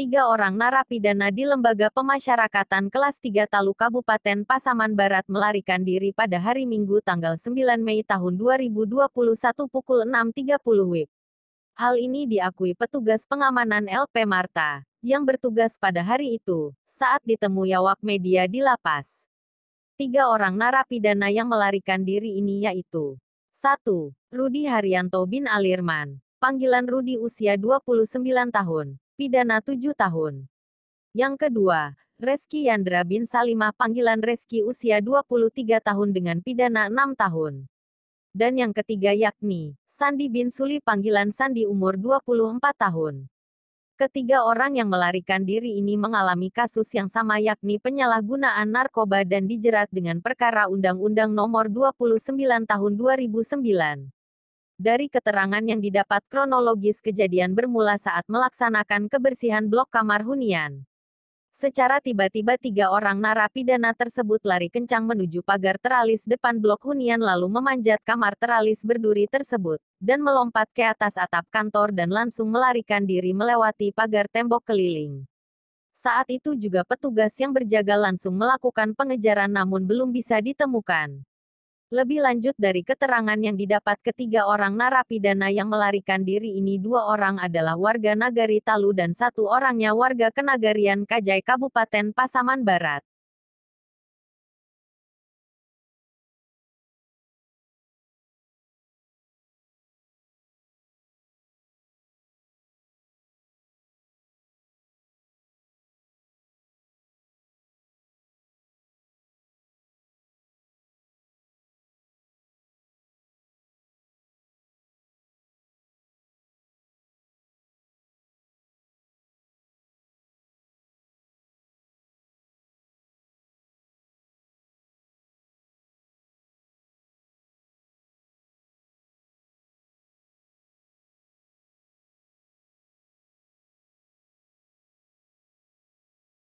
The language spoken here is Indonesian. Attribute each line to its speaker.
Speaker 1: tiga orang narapidana di Lembaga Pemasyarakatan Kelas 3 Talu Kabupaten Pasaman Barat melarikan diri pada hari Minggu tanggal 9 Mei tahun 2021 pukul 6.30 WIB. Hal ini diakui petugas pengamanan LP Marta, yang bertugas pada hari itu, saat ditemui awak media di lapas. Tiga orang narapidana yang melarikan diri ini yaitu 1. Rudi Haryanto bin Alirman, panggilan Rudi usia 29 tahun, pidana 7 tahun. Yang kedua, Reski Yandra bin Salimah panggilan Reski usia 23 tahun dengan pidana 6 tahun. Dan yang ketiga yakni, Sandi bin Suli panggilan Sandi umur 24 tahun. Ketiga orang yang melarikan diri ini mengalami kasus yang sama yakni penyalahgunaan narkoba dan dijerat dengan perkara Undang-Undang Nomor 29 Tahun 2009. Dari keterangan yang didapat kronologis kejadian bermula saat melaksanakan kebersihan blok kamar hunian. Secara tiba-tiba tiga orang narapidana tersebut lari kencang menuju pagar teralis depan blok hunian lalu memanjat kamar teralis berduri tersebut, dan melompat ke atas atap kantor dan langsung melarikan diri melewati pagar tembok keliling. Saat itu juga petugas yang berjaga langsung melakukan pengejaran namun belum bisa ditemukan. Lebih lanjut dari keterangan yang didapat ketiga orang narapidana yang melarikan diri ini dua orang adalah warga Nagari Talu dan satu orangnya warga Kenagarian Kajai Kabupaten Pasaman Barat.